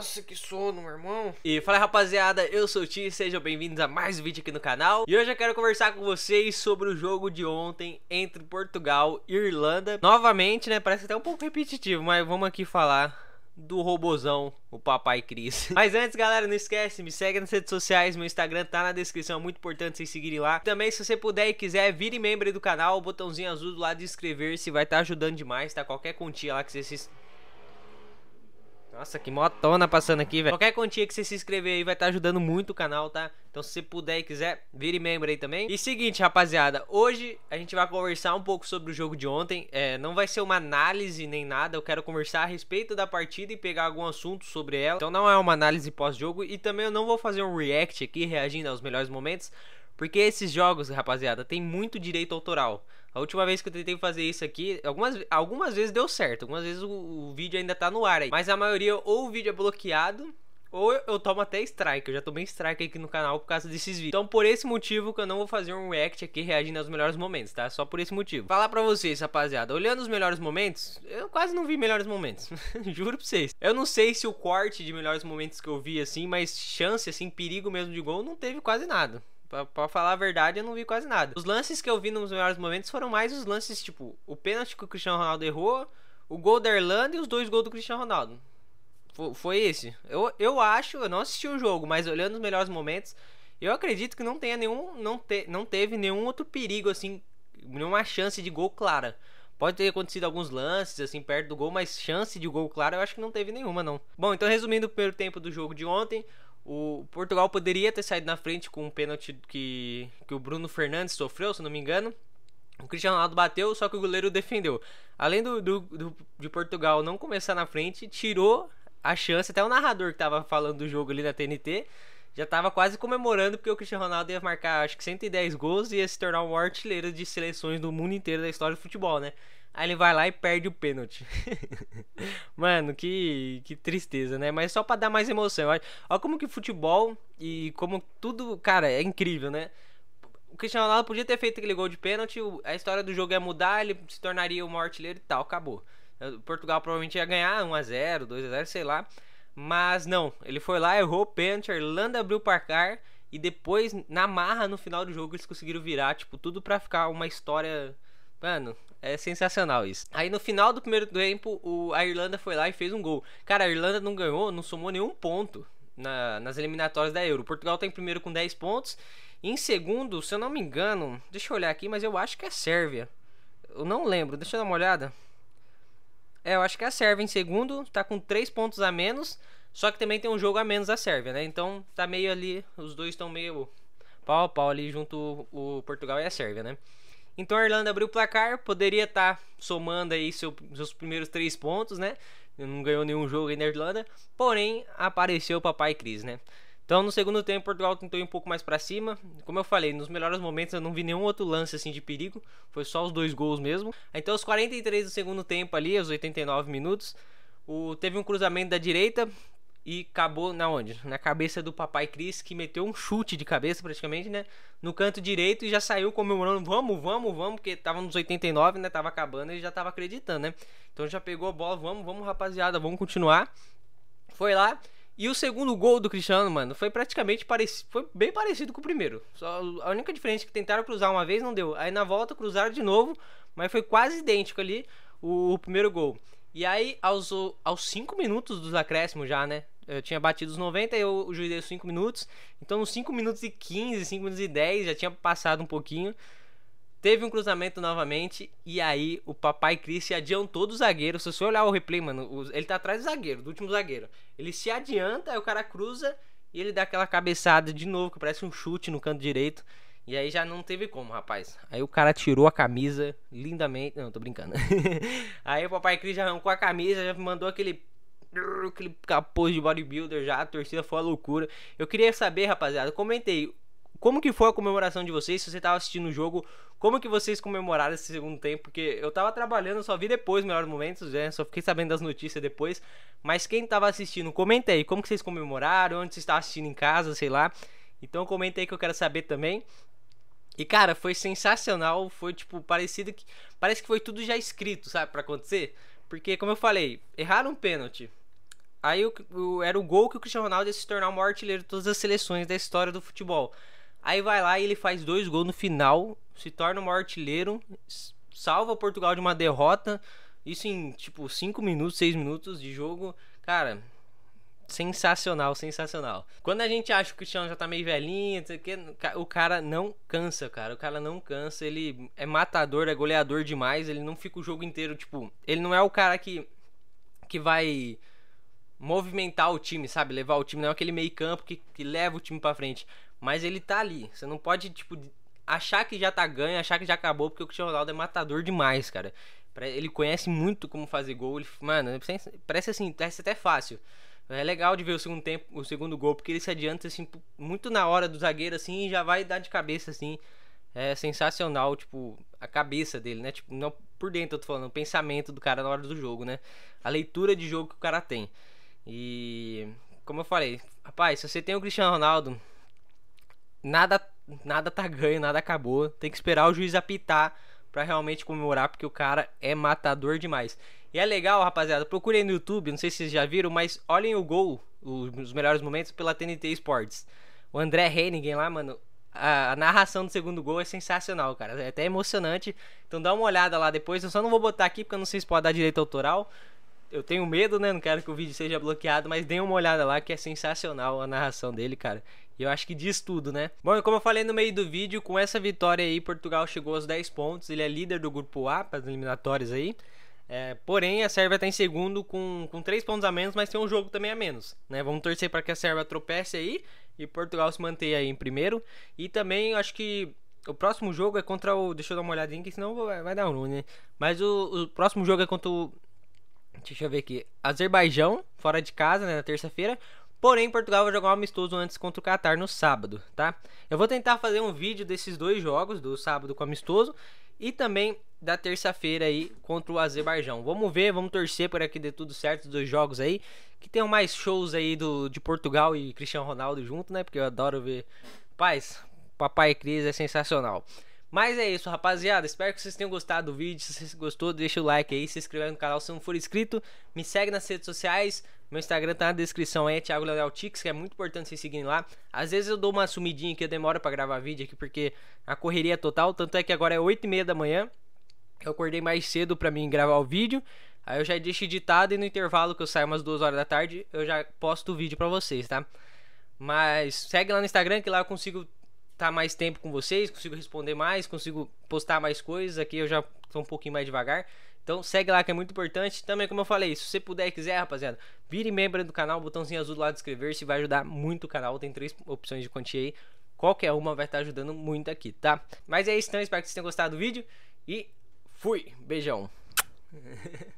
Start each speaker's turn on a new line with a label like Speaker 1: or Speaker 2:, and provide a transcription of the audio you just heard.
Speaker 1: Nossa, que sono, meu irmão. E fala rapaziada, eu sou o Ti, sejam bem-vindos a mais um vídeo aqui no canal. E hoje eu quero conversar com vocês sobre o jogo de ontem entre Portugal e Irlanda. Novamente, né, parece até um pouco repetitivo, mas vamos aqui falar do robozão, o papai Cris. Mas antes, galera, não esquece, me segue nas redes sociais, meu Instagram tá na descrição, é muito importante vocês seguirem lá. Também, se você puder e quiser, vire membro do canal, o botãozinho azul do lado de inscrever-se vai estar tá ajudando demais, tá? Qualquer quantia lá que você se nossa, que motona passando aqui, velho. Qualquer quantia que você se inscrever aí vai estar tá ajudando muito o canal, tá? Então se você puder e quiser, vire membro aí também. E seguinte, rapaziada, hoje a gente vai conversar um pouco sobre o jogo de ontem. É, não vai ser uma análise nem nada, eu quero conversar a respeito da partida e pegar algum assunto sobre ela. Então não é uma análise pós-jogo e também eu não vou fazer um react aqui reagindo aos melhores momentos. Porque esses jogos, rapaziada, tem muito direito autoral. A última vez que eu tentei fazer isso aqui, algumas, algumas vezes deu certo, algumas vezes o, o vídeo ainda tá no ar aí. Mas a maioria, ou o vídeo é bloqueado, ou eu, eu tomo até strike. Eu já tomei strike aqui no canal por causa desses vídeos. Então, por esse motivo que eu não vou fazer um react aqui reagindo aos melhores momentos, tá? Só por esse motivo. Falar pra vocês, rapaziada, olhando os melhores momentos, eu quase não vi melhores momentos. Juro pra vocês. Eu não sei se o corte de melhores momentos que eu vi, assim, mas chance, assim, perigo mesmo de gol, não teve quase nada. Pra, falar a verdade, eu não vi quase nada. Os lances que eu vi nos melhores momentos foram mais os lances, tipo, o pênalti que o Cristiano Ronaldo errou, o gol da Irlanda e os dois gols do Cristiano Ronaldo. Foi, foi esse. Eu, eu acho, eu não assisti o jogo, mas olhando os melhores momentos, eu acredito que não tenha nenhum. Não, te, não teve nenhum outro perigo, assim, nenhuma chance de gol clara. Pode ter acontecido alguns lances, assim, perto do gol, mas chance de gol clara eu acho que não teve nenhuma, não. Bom, então resumindo o primeiro tempo do jogo de ontem, o Portugal poderia ter saído na frente com um pênalti que, que o Bruno Fernandes sofreu, se não me engano. O Cristiano Ronaldo bateu, só que o goleiro defendeu. Além do, do, do de Portugal não começar na frente, tirou a chance. Até o narrador que estava falando do jogo ali na TNT já estava quase comemorando porque o Cristiano Ronaldo ia marcar acho que 110 gols e ia se tornar um artilheiro de seleções do mundo inteiro da história do futebol, né? Aí ele vai lá e perde o pênalti. Mano, que, que tristeza, né? Mas só para dar mais emoção. Olha, olha como que futebol e como tudo, cara, é incrível, né? O Cristiano Ronaldo podia ter feito aquele gol de pênalti, a história do jogo ia mudar, ele se tornaria o maior artilheiro e tal, acabou. Eh, Portugal provavelmente ia ganhar 1 a 0, 2 a 0, sei lá. Mas não, ele foi lá, errou o pênalti, a Irlanda abriu o parcar e depois na marra no final do jogo eles conseguiram virar, tipo, tudo para ficar uma história Mano, é sensacional isso. Aí no final do primeiro tempo, o, a Irlanda foi lá e fez um gol. Cara, a Irlanda não ganhou, não somou nenhum ponto na, nas eliminatórias da Euro. Portugal tá em primeiro com 10 pontos. Em segundo, se eu não me engano, deixa eu olhar aqui, mas eu acho que é a Sérvia. Eu não lembro, deixa eu dar uma olhada. É, eu acho que é a Sérvia em segundo, tá com 3 pontos a menos. Só que também tem um jogo a menos a Sérvia, né? Então tá meio ali, os dois estão meio pau a pau ali junto o Portugal e a Sérvia, né? Então a Irlanda abriu o placar, poderia estar tá somando aí seu, seus primeiros três pontos, né? Não ganhou nenhum jogo aí na Irlanda, porém apareceu o papai Cris, né? Então no segundo tempo Portugal tentou ir um pouco mais para cima. Como eu falei, nos melhores momentos eu não vi nenhum outro lance assim de perigo, foi só os dois gols mesmo. Então aos 43 do segundo tempo ali, aos 89 minutos, o, teve um cruzamento da direita e acabou na onde? Na cabeça do papai Cris, que meteu um chute de cabeça praticamente, né? No canto direito e já saiu comemorando, vamos, vamos, vamos, porque tava nos 89, né? Tava acabando e já tava acreditando, né? Então já pegou a bola, vamos, vamos, rapaziada, vamos continuar. Foi lá. E o segundo gol do Cristiano, mano, foi praticamente parecido, foi bem parecido com o primeiro. Só a única diferença é que tentaram cruzar uma vez não deu. Aí na volta cruzaram de novo, mas foi quase idêntico ali o, o primeiro gol. E aí, aos, aos 5 minutos dos acréscimos já, né? Eu tinha batido os 90 e eu, o os 5 minutos. Então, nos 5 minutos e 15, 5 minutos e 10, já tinha passado um pouquinho. Teve um cruzamento novamente. E aí, o papai Cris se adiantou do zagueiro. Se você olhar o replay, mano, ele tá atrás do zagueiro, do último zagueiro. Ele se adianta, aí o cara cruza e ele dá aquela cabeçada de novo, que parece um chute no canto direito. E aí já não teve como, rapaz. Aí o cara tirou a camisa lindamente. Não, tô brincando. aí o Papai Cris já arrancou a camisa, já mandou aquele. Aquele capô de bodybuilder já, a torcida foi a loucura. Eu queria saber, rapaziada, comentei como que foi a comemoração de vocês, se você tava assistindo o jogo, como que vocês comemoraram esse segundo tempo, porque eu tava trabalhando, só vi depois os melhores momentos, né? Só fiquei sabendo das notícias depois. Mas quem tava assistindo, comenta aí, como que vocês comemoraram, onde vocês estavam assistindo em casa, sei lá. Então comenta aí que eu quero saber também. E cara, foi sensacional, foi tipo parecido que parece que foi tudo já escrito, sabe, para acontecer, porque como eu falei, erraram um pênalti. Aí o, o, era o gol que o Cristiano Ronaldo ia se tornar o maior artilheiro de todas as seleções da história do futebol. Aí vai lá e ele faz dois gols no final, se torna o maior artilheiro, salva Portugal de uma derrota. Isso em tipo 5 minutos, 6 minutos de jogo. Cara, Sensacional, sensacional. Quando a gente acha que o Cristiano já tá meio velhinho, o cara não cansa, cara. O cara não cansa, ele é matador, é goleador demais, ele não fica o jogo inteiro, tipo, ele não é o cara que que vai movimentar o time, sabe? Levar o time, não é aquele meio-campo que, que leva o time para frente, mas ele tá ali. Você não pode tipo achar que já tá ganho, achar que já acabou, porque o Cristiano Ronaldo é matador demais, cara. Ele conhece muito como fazer gol, ele, mano, parece assim, parece até fácil. É legal de ver o segundo tempo, o segundo gol, porque ele se adianta assim muito na hora do zagueiro assim e já vai dar de cabeça assim. É sensacional, tipo, a cabeça dele, né? Tipo, não por dentro eu tô falando, o pensamento do cara na hora do jogo, né? A leitura de jogo que o cara tem. E como eu falei, rapaz, se você tem o Cristiano Ronaldo, nada nada tá ganho, nada acabou. Tem que esperar o juiz apitar para realmente comemorar, porque o cara é matador demais. E é legal, rapaziada, procurem no YouTube, não sei se vocês já viram, mas olhem o gol, os melhores momentos, pela TNT Sports. O André Henningen lá, mano, a, narração do segundo gol é sensacional, cara. É até emocionante. Então dá uma olhada lá depois. Eu só não vou botar aqui porque eu não sei se pode dar direito autoral eu tenho medo, né? Não quero que o vídeo seja bloqueado, mas dê uma olhada lá que é sensacional a narração dele, cara. E eu acho que diz tudo, né? Bom, e como eu falei no meio do vídeo, com essa vitória aí, Portugal chegou aos 10 pontos. Ele é líder do grupo A para as eliminatórias aí. É, porém, a Sérvia está em segundo com, com 3 pontos a menos, mas tem um jogo também a menos. Né? Vamos torcer para que a Sérvia tropece aí e Portugal se mantenha aí em primeiro. E também acho que o próximo jogo é contra o. Deixa eu dar uma olhadinha, que senão vai, vai dar um, né? Mas o, o próximo jogo é contra o Deixa eu ver aqui. Azerbaijão, fora de casa, né, na terça-feira. Porém, Portugal vai jogar um amistoso antes contra o Qatar no sábado, tá? Eu vou tentar fazer um vídeo desses dois jogos, do sábado com o amistoso e também da terça-feira aí contra o Azerbaijão. Vamos ver, vamos torcer para que dê tudo certo dos dois jogos aí, que tenham mais shows aí do, de Portugal e Cristiano Ronaldo junto, né? Porque eu adoro ver. Paz, Papai Cris é sensacional. Mas é isso, rapaziada. Espero que vocês tenham gostado do vídeo. Se você gostou, deixa o like aí, se inscreve no canal se não for inscrito. Me segue nas redes sociais. Meu Instagram tá na descrição aí, é Thiago Leonel Tix, que é muito importante vocês seguirem lá. Às vezes eu dou uma sumidinha que eu demoro para gravar vídeo aqui, porque a correria é total. Tanto é que agora é 8h30 da manhã. Eu acordei mais cedo para mim gravar o vídeo. Aí eu já deixo editado e no intervalo que eu saio umas 2 horas da tarde, eu já posto o vídeo para vocês, tá? Mas segue lá no Instagram que lá eu consigo estar tá mais tempo com vocês, consigo responder mais, consigo postar mais coisas. Aqui eu já estou um pouquinho mais devagar. Então segue lá que é muito importante. Também, como eu falei, se você puder e quiser, rapaziada, vire membro do canal, botãozinho azul do lado de inscrever-se, vai ajudar muito o canal. Tem três opções de quantia aí. Qualquer uma vai estar ajudando muito aqui, tá? Mas é isso então, espero que vocês tenham gostado do vídeo e fui! Beijão!